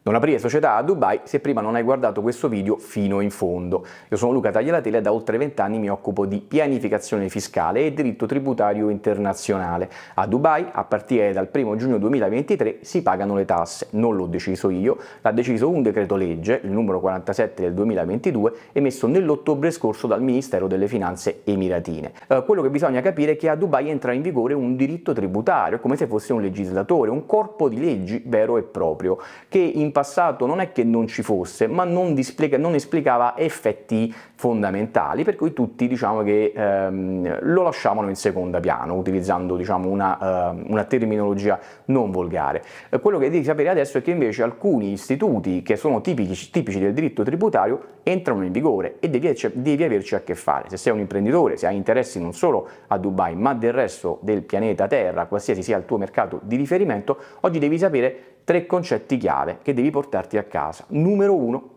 Non aprire società a Dubai se prima non hai guardato questo video fino in fondo. Io sono Luca Tagliatele e da oltre 20 anni mi occupo di pianificazione fiscale e diritto tributario internazionale. A Dubai, a partire dal 1 giugno 2023, si pagano le tasse. Non l'ho deciso io, l'ha deciso un decreto legge, il numero 47 del 2022, emesso nell'ottobre scorso dal Ministero delle Finanze Emiratine. Eh, quello che bisogna capire è che a Dubai entra in vigore un diritto tributario, come se fosse un legislatore, un corpo di leggi vero e proprio, che in in passato non è che non ci fosse, ma non, displica, non esplicava effetti fondamentali, per cui tutti diciamo che ehm, lo lasciavano in secondo piano, utilizzando diciamo, una, eh, una, terminologia non volgare. Eh, quello che devi sapere adesso è che invece alcuni istituti che sono tipici, tipici del diritto tributario entrano in vigore e devi, devi averci a che fare. Se sei un imprenditore, se hai interessi non solo a Dubai, ma del resto del pianeta Terra, qualsiasi sia il tuo mercato di riferimento, oggi devi sapere tre concetti chiave che devi portarti a casa. Numero uno,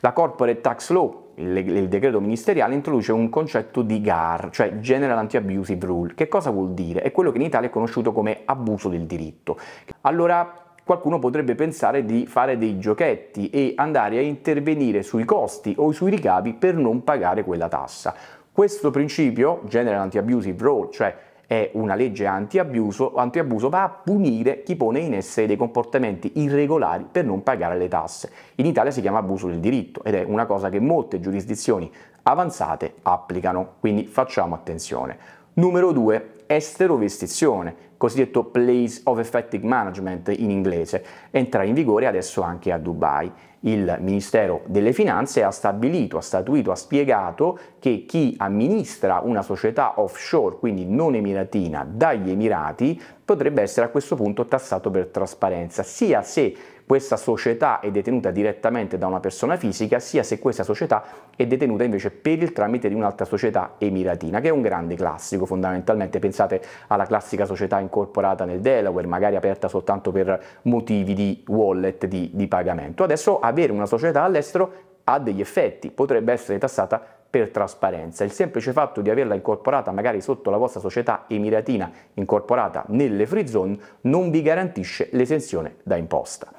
la corporate tax law il, decreto ministeriale introduce un concetto di GAR, cioè General Anti-Abusive Rule. Che cosa vuol dire? È quello che in Italia è conosciuto come abuso del diritto. Allora, qualcuno potrebbe pensare di fare dei giochetti e andare a intervenire sui costi o sui ricavi per non pagare quella tassa. Questo principio, General Anti-Abusive Rule, cioè è una legge anti-abuso, anti va a punire chi pone in essere dei comportamenti irregolari per non pagare le tasse. In Italia si chiama abuso del diritto ed è una cosa che molte giurisdizioni avanzate applicano, quindi facciamo attenzione. Numero 2. Esterovestizione cosiddetto Place of Effective Management in inglese, entra in vigore adesso anche a Dubai. Il Ministero delle Finanze ha stabilito, ha statuito, ha spiegato che chi amministra una società offshore, quindi non emiratina, dagli Emirati, potrebbe essere a questo punto tassato per trasparenza, sia se questa società è detenuta direttamente da una persona fisica, sia se questa società è detenuta invece per il tramite di un'altra società emiratina, che è un grande classico fondamentalmente, pensate alla classica società in incorporata nel Delaware, magari aperta soltanto per motivi di wallet di, di pagamento. Adesso avere una società all'estero ha degli effetti, potrebbe essere tassata per trasparenza. Il semplice fatto di averla incorporata magari sotto la vostra società emiratina incorporata nelle free zone non vi garantisce l'esenzione da imposta.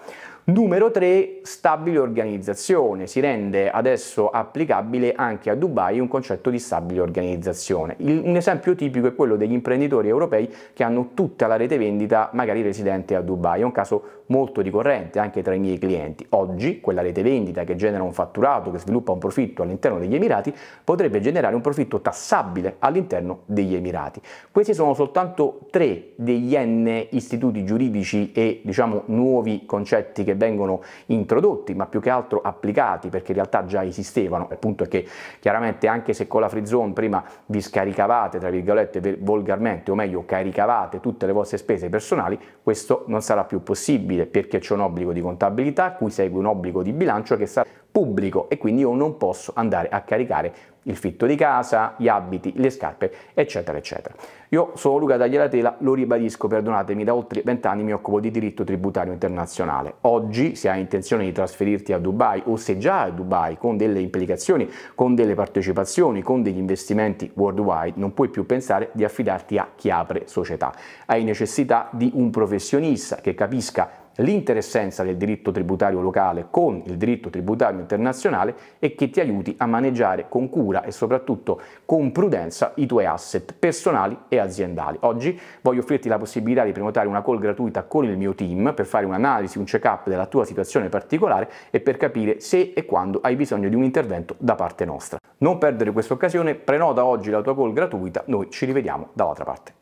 Numero 3, stabile organizzazione. Si rende adesso applicabile anche a Dubai un concetto di stabile organizzazione. Il, un esempio tipico è quello degli imprenditori europei che hanno tutta la rete vendita magari residente a Dubai. È un caso molto ricorrente anche tra i miei clienti. Oggi quella rete vendita che genera un fatturato, che sviluppa un profitto all'interno degli Emirati, potrebbe generare un profitto tassabile all'interno degli Emirati. Questi sono soltanto tre degli N istituti giuridici e diciamo nuovi concetti che vengono introdotti, ma più che altro applicati, perché in realtà già esistevano. Il punto è che chiaramente anche se con la free zone prima vi scaricavate, tra virgolette, volgarmente, o meglio, caricavate tutte le vostre spese personali, questo non sarà più possibile perché c'è un obbligo di contabilità, cui segue un obbligo di bilancio che sarà pubblico e quindi io non posso andare a caricare il fitto di casa, gli abiti, le scarpe, eccetera, eccetera. Io sono Luca Tagliatela, lo ribadisco, perdonatemi, da oltre vent'anni mi occupo di diritto tributario internazionale. Oggi, se hai intenzione di trasferirti a Dubai o se già a Dubai con delle implicazioni, con delle partecipazioni, con degli investimenti worldwide, non puoi più pensare di affidarti a chi apre società. Hai necessità di un professionista che capisca l'interessenza del diritto tributario locale con il diritto tributario internazionale e che ti aiuti a maneggiare con cura e soprattutto con prudenza i tuoi asset personali e aziendali. Oggi voglio offrirti la possibilità di prenotare una call gratuita con il mio team per fare un'analisi, un check-up della tua situazione particolare e per capire se e quando hai bisogno di un intervento da parte nostra. Non perdere questa occasione, prenota oggi la tua call gratuita, noi ci rivediamo dall'altra parte.